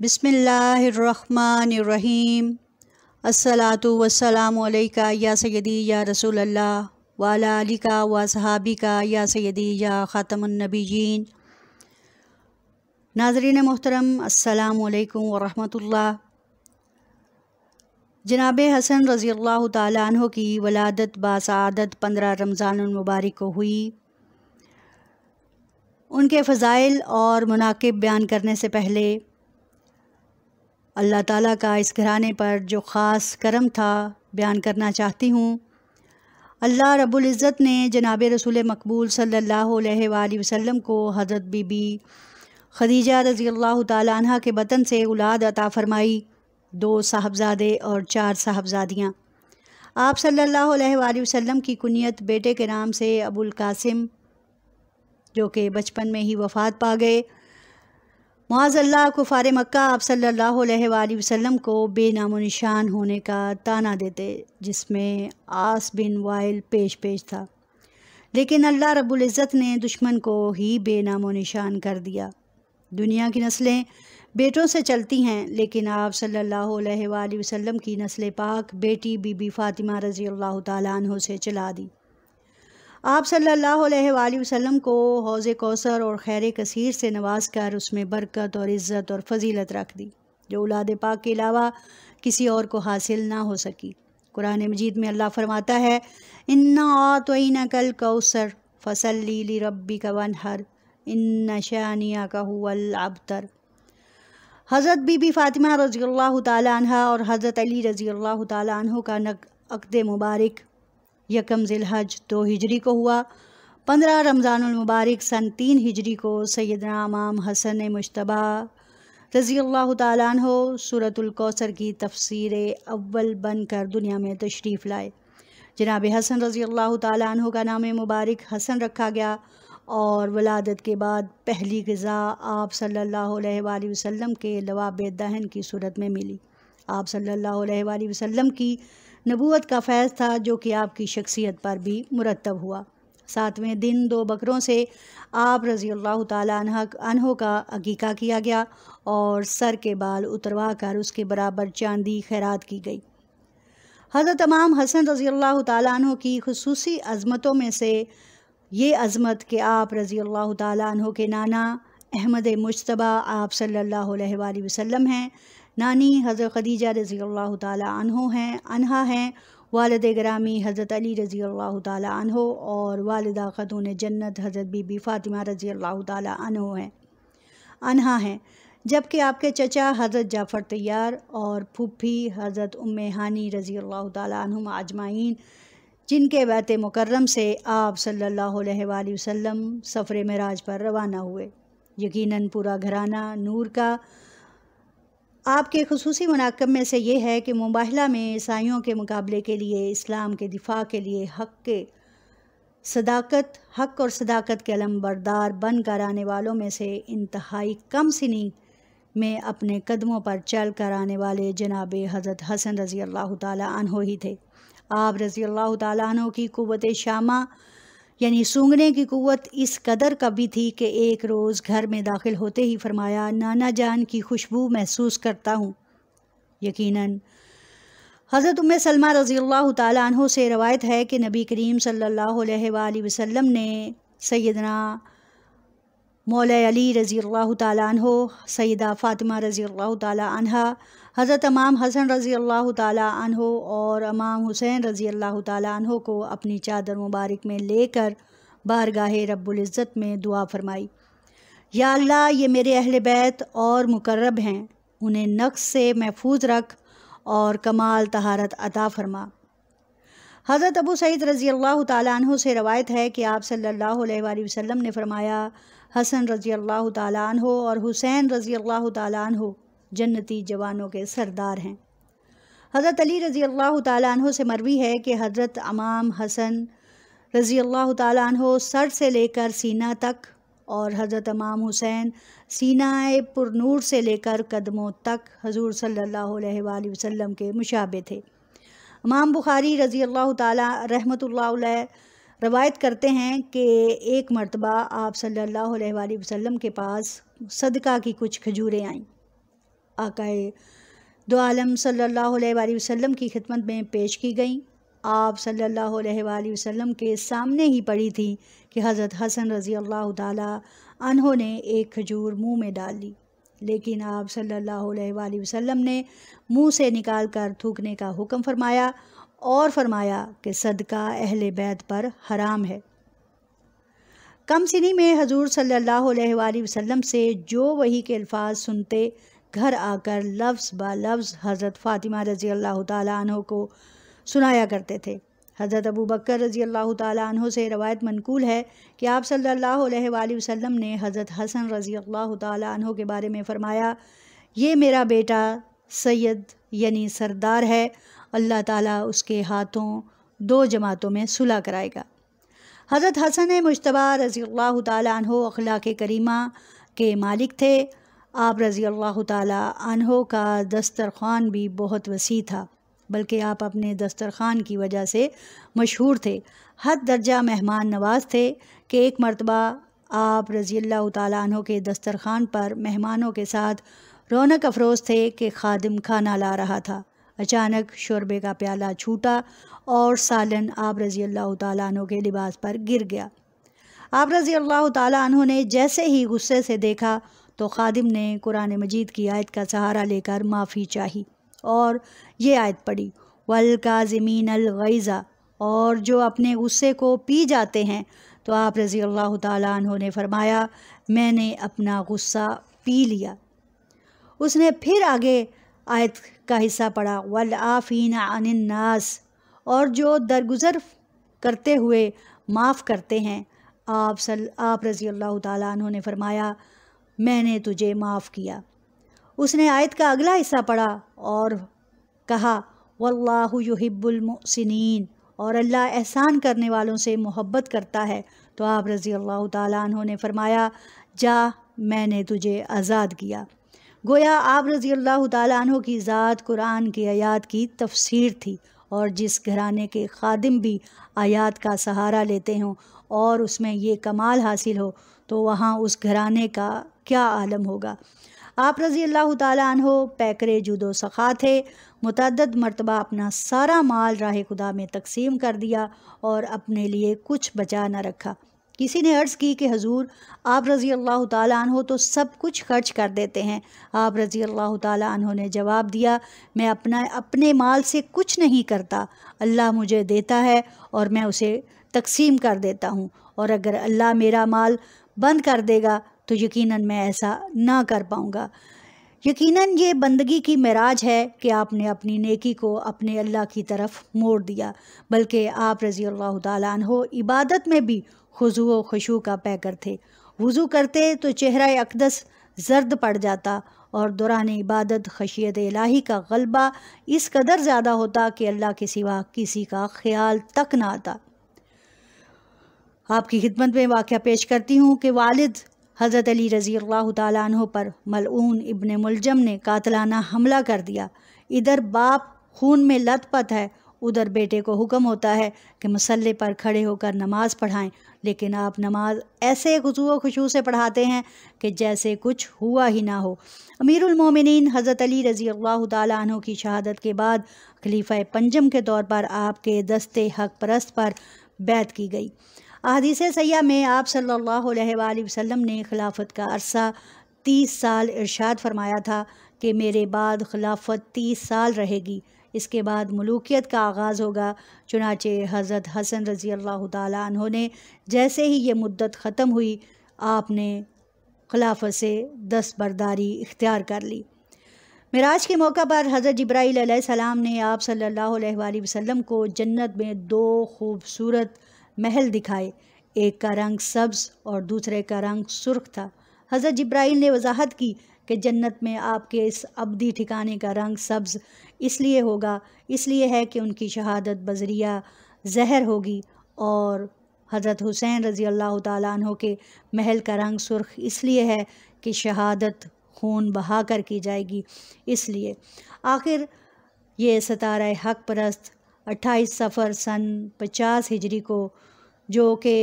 बिसमीम असलातु वसलाम या सैदी या रसूल अल्लाह वाला अली का व का या सैदी या ख़ातमनबीन नाजरीन मोहतरम असलकम वरहमतुल्लाह जनाब हसन रज़ी अल्लाह की वलादत बासदत पंद्रह रमज़ानमबारक को हुई उनके फ़ज़ाइल और मुनाकब बयान करने से पहले अल्लाह ताला का इस घराने पर जो ख़ास करम था बयान करना चाहती हूँ अल्लाह रब्बुल इज़्ज़त ने जनाब रसूल मकबूल सल्लल्लाहु अलैहि वसल्लम को हज़रत बीबी खदीजा रज़ी अल्लाह के बतन से औलाद अता फ़रमाई दो साहबजादे और चार साहबजादियाँ आप सल्लल्लाहु अलैहि वसल्लम की कुनियत बेटे के नाम से अबुल कासिम जो कि बचपन में ही वफ़ात पा गए मुआजल्ला कुफार मक्का आप सल्ला वसम को बेनामो निशान होने का ताना देते जिसमें आस बिन वाइल पेश पेश था लेकिन अल्लाह रबुल्ज़त ने दुश्मन को ही बेनामो निशान कर दिया दुनिया की नस्लें बेटों से चलती हैं लेकिन आप सल्ला वसम की नस्ल पाक बेटी बीबी फ़ातिमा रज़ी अल्लाह तु से चला दी आप सल्लल्लाहु अलैहि वसल्लम को हौज़ कौसर और खैर कसीर से नवाज कर उसमें बरकत और इज़्ज़त और फजीलत रख दी जो औलाद पाक के अलावा किसी और को हासिल ना हो सकी कुरान मजीद में अल्लाह फरमाता है इन्ना आतोना कल कौसर फसल लीली रब्बी का वन हर इन्ना शानिया का हुल अबतर हज़रत बीबी फ़ातिमा रजी अल्लाह तह और हज़रत अली रजी अल्लाह तह का नक अकद मुबारक यकम ज़िलहज दो हिजरी को हुआ पंद्रह रमज़ानमबारक सन तीन हिजरी को सैदना इमाम हसन मुशतबा रज़ी अल्लाह तहो सूरतलकौसर की तफसीर अव्वल बन कर दुनिया में तशरीफ़ लाए जनाब हसन रज़ी अल्लाह हो का नाम मुबारक हसन रखा गया और वलादत के बाद पहली गज़ा आप सल्ला वसम के लवाब दहन की सूरत में मिली आप सल्ला वसम की नबूत का फैज़ था जो कि आपकी शख्सियत पर भी मुरतब हुआ सातवें दिन दो बकरों से आप रज़ी अल्लाह तहों का अकीका किया गया और सर के बाल उतरवा कर उसके बराबर चांदी खैरात की गई हज़रत तमाम हसन रज़ी अल्लाह तहों की खसूसी अज़मतों में से ये अज़मत कि आप रज़ी अल्लाह तहों के नाना अहमद मुशतबा आप सल्ला वसम हैं नानी हज़रत खदीजा रज़ी अल्लाह तहो हैं अनहा हैं वालद ग्रामी हज़रत अली रज़ी अल्लाह तहो और वालदा ख़तून जन्नत हज़रत बीबी फ़ातिमा रज़ी अल्लाह तहो हैं अनहा हैं जबकि आपके चचा हज़रत जाफ़र तैयार और फूफी हज़रत उम हानी रज़ी अल्लाह तुम आजमाइन जिनके बैत मुकर्रम से आप सल्लल्लाहु अलैहि वसल्लम सफ़र मराज पर रवाना हुए यकीनन पूरा घराना नूर का आपके खसूसी मनाकब में से ये है कि मुबाहला में ईसाइयों के मुकाबले के लिए इस्लाम के दिफा के लिए हक के सदाकत हक और सदाकत के अलम बरदार बन कर आने वालों में से इंतहाई कम सिनी में अपने कदमों पर चल कर आने वाले जनाब हज़रत हसन रज़ी अल्लाह तन ही थे आप रज़ी अल्लाह तन की क़वत शामा यानी सूंघने की क़ुत इस कदर कभी थी कि एक रोज़ घर में दाखिल होते ही फरमाया नाना जान की खुशबू महसूस करता हूँ यकीनन हज़रत उम सलमा रज़ी अल्लाह तहों से रवायत है कि नबी करीम सल्लल्लाहु अलैहि वसल्लम ने सैदना मौल अली रज़ी अल्लाह तहों फ़ातिमा रज़ी अल्लाह तहा हज़रत इमाम हसन रज़ी अल्लाह तहो और इमाम हुसैन रज़ी अल्लाह तहो को अपनी चादर मुबारक में लेकर बारगाह रब्ज़त में दुआ फरमाई या अल्लाह ये मेरे अहल बैत और मुकर्रब हैं उन्हें नक्स से महफूज रख और कमाल तहारत अता फरमा हज़रत अबू सईद रज़ी अल्लाह तहों से रवायत है कि आप सल्ला वसम ने फ़रमाया हसन रज़ी अल्लाह हो और हुसैन रज़ी अल्लाह हो जन्नती जवानों के सरदार हैं हज़रत अली रज़ी अल्लाह तहों से मरवी है कि हज़रत अमाम हसन रज़ी अल्लाह तु सर से लेकर सीना तक और हज़रत अमाम हुसैन सीनाए पुरनूर से लेकर कदमों तक हजूर सल्ला वसम के मुशाबे थे इमाम बुखारी रज़ी अल्लाह तहमत रवायत करते हैं कि एक मरतबा आप सल्ला वसम के पास सदका की कुछ खजूरें आईं आकाए दो आलम सल्लल्लाहु अलैहि वसल्लम की खिदमत में पेश की गई आप सल्लल्लाहु अलैहि वसल्लम के सामने ही पड़ी थी कि हज़रत हसन रज़ी अल्लाह तहों ने एक खजूर मुँह में डाल ली लेकिन आप सल्लल्लाहु अलैहि वसल्लम ने मुँह से निकाल कर थूकने का हुक्म फरमाया और फरमाया कि सदका अहल बैत पर हराम है कम सिनी में हजूर सल्लल्लाहु अलैहि वसल्लम से जो वही के अल्फाज सुनते घर आकर लफ्ज़ ब लफ्ज़ हज़रत फ़ातिमा रज़ी अल्लाह तह को सुनाया करते थे हज़रत अबू बकर रज़ी अल्लाह तह से रवायत मनकूल है कि आप सल्ला वसम ने हज़रत हसन रज़ी अल्लाह तह के बारे में फ़रमाया ये मेरा बेटा सैद यानी सरदार है अल्लाह ताली उसके हाथों दो जमातों में सुलह कराएगा हज़रत हसन मुशतबा रज़ी अल्लाह अखला के करीमा के मालिक थे आप रज़ी अल्लाह तहों का दस्तरखान भी बहुत वसी था बल्कि आप अपने दस्तरखान की वजह से मशहूर थे हद दर्जा मेहमान नवाज थे कि एक मरतबा आप रज़ी अल्लाह तहों के दस्तरखान पर मेहमानों के साथ रौनक अफरोज़ थे कि खादम खाना ला रहा था अचानक शोरबे का प्याला छूटा और सालन आप रज़ी अल्लाह तहों के लिबास पर गिर गया आप रज़ी अल्लाह तहों ने जैसे ही गुस्से से देखा तो खादिम ने कुरान मजीद की आयत का सहारा लेकर माफ़ी चाही और ये आयत पढ़ी वल ज़मीन अलगैज़ा और जो अपने गुस्से को पी जाते हैं तो आप रज़ी अल्लाह तहों ने फरमाया मैंने अपना गुस्सा पी लिया उसने फिर आगे आयत का हिस्सा पढ़ा वल आफ़ीन अनन्नास और जो दरगुजर करते हुए माफ़ करते हैं आप सल आप रज़ी अल्लाह तहों ने फरमाया मैंने तुझे माफ़ किया उसने आयत का अगला हिस्सा पढ़ा और कहा वल्लाहु और अल्लाह एहसान करने वालों से मोहब्बत करता है तो आप रज़ी अल्लाह तु ने फरमाया जा मैंने तुझे आज़ाद किया गोया आप रज़ी अल्लाह तु की ज़ात कुरान की आयात की तफसीर थी और जिस घराने के खादिम भी आयात का सहारा लेते हों और उसमें ये कमाल हासिल हो तो वहाँ उस घराने का क्या आलम होगा आप रज़ी अल्लाह तहो पैकरे जुदो सखा थे मतदद मरतबा अपना सारा माल राह खुदा में तकसीम कर दिया और अपने लिए कुछ बचा न रखा किसी ने अर्ज़ की कि हजूर आप रज़ी अल्लाह तहो तो सब कुछ खर्च कर देते हैं आप रज़ी अल्लाह तहो ने जवाब दिया मैं अपना अपने माल से कुछ नहीं करता अल्लाह मुझे देता है और मैं उसे तकसीम कर देता हूँ और अगर अल्लाह मेरा माल बंद कर देगा तो यकीनन मैं ऐसा ना कर पाऊँगा यकीनन ये बंदगी की मराज है कि आपने अपनी नेकी को अपने अल्लाह की तरफ मोड़ दिया बल्कि आप रज़ी अल्लाह तहो इबादत में भी खुजू व खुशू का पैकर थे वज़ू करते तो चेहरा अकदस जर्द पड़ जाता और दौरान इबादत खशियत इलाही का गलबा इस कदर ज़्यादा होता कि अल्लाह के सिवा किसी का ख्याल तक ना आता आपकी खिदमत में वाक़ पेश करती हूँ कि वालद हज़रत अली रज़ी अल्लाह तह पर मलून इबन मुलजम ने कातलाना हमला कर दिया इधर बाप खून में लतपत है उधर बेटे को हुक्म होता है कि मसल्ले पर खड़े होकर नमाज़ पढ़ाएं लेकिन आप नमाज ऐसे खुशू खुशू से पढ़ाते हैं कि जैसे कुछ हुआ ही ना हो अमीरमिन हज़रत अली रज़ी अल्लाह तु की शहादत के बाद खलीफा पंजम के तौर पर आपके दस्ते हक परस्त पर बैत की गई अदीस सयाह में आप सल्ला वसम ने खिलाफत का अरसा तीस साल इरशाद फरमाया था कि मेरे बाद खिलाफत तीस साल रहेगी इसके बाद मलूकियत का आगाज़ होगा चुनाचे हज़रत हसन रज़ी अल्लाह तहों ने जैसे ही ये मुद्दत ख़त्म हुई आपने खिलाफत से दस्तबरदारी इख्तियार कर ली मराज के मौका पर हज़रत सलाम ने आप सल्ला वसम को जन्नत में दो खूबसूरत महल दिखाए एक का रंग सब्ज़ और दूसरे का रंग सुर्ख था हज़रत जब्राइल ने वजाहत की कि जन्नत में आपके इस अबदी ठिकाने का रंग सब्ज़ इसलिए होगा इसलिए है कि उनकी शहादत बजरिया जहर होगी और हज़रत हुसैन रज़ी अल्लाह तहों के महल का रंग सुर्ख इसलिए है कि शहादत खून बहा कर की जाएगी इसलिए आखिर ये सतारा हक परस्त अट्ठाईस सफ़र सन पचास हिजरी को जो कि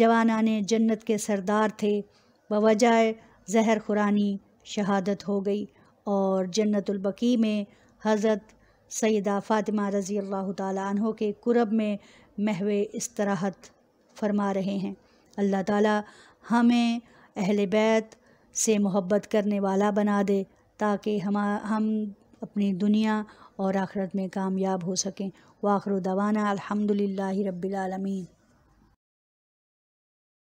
ने जन्नत के सरदार थे बवजाय जहर खुरानी शहादत हो गई और जन्नतुलबकी में हज़रत सैदा फ़ातिमा रज़ी अल्लाह तहों के कुरब में महव इसराहत फरमा रहे हैं अल्लाह ताला हमें अहल बैत से मोहब्बत करने वाला बना दे ताकि हम हम अपनी दुनिया और आखरत में कामयाब हो सकें واخر دوانا الحمد لله رب العالمين